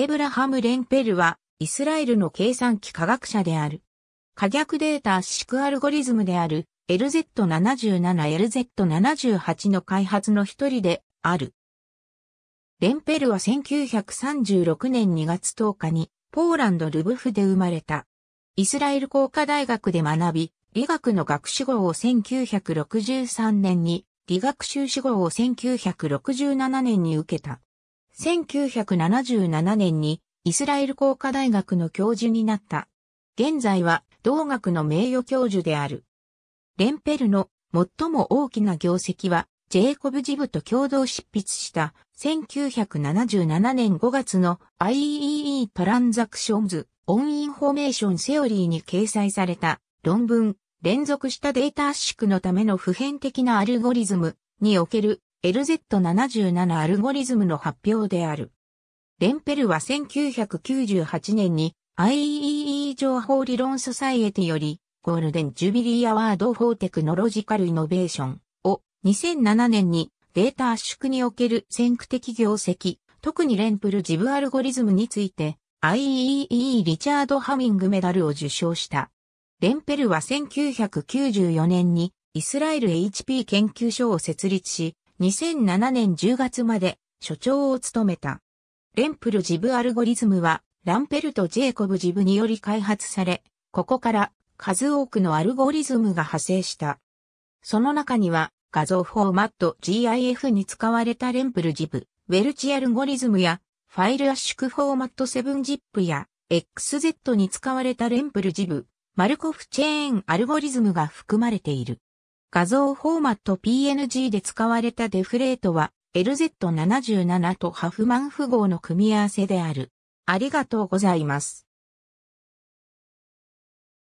エブラハム・レンペルは、イスラエルの計算機科学者である。可逆データ圧縮アルゴリズムである LZ77、LZ78 の開発の一人である。レンペルは1936年2月10日にポーランドルブフで生まれた。イスラエル工科大学で学び、理学の学士号を1963年に、理学修士号を1967年に受けた。1977年にイスラエル工科大学の教授になった。現在は同学の名誉教授である。レンペルの最も大きな業績は、ジェイコブ・ジブと共同執筆した1977年5月の IEEE トランザクションズ・オン・インフォメーション・セオリーに掲載された論文連続したデータ圧縮のための普遍的なアルゴリズムにおける LZ77 アルゴリズムの発表である。レンペルは1998年に IEEE 情報理論ソサイエティよりゴールデンジュビリーアワードフォーテクノロジカルイノベーションを2007年にデータ圧縮における先駆的業績、特にレンプルジブアルゴリズムについて IEEE リチャード・ハミングメダルを受賞した。レンペルは1994年にイスラエル HP 研究所を設立し、2007年10月まで所長を務めた。レンプルジブアルゴリズムは、ランペルとジェイコブジブにより開発され、ここから数多くのアルゴリズムが派生した。その中には、画像フォーマット GIF に使われたレンプルジブ、ウェルチアルゴリズムや、ファイル圧縮フォーマット 7ZIP や、XZ に使われたレンプルジブ、マルコフチェーンアルゴリズムが含まれている。画像フォーマット PNG で使われたデフレートは LZ77 とハフマン符号の組み合わせである。ありがとうございます。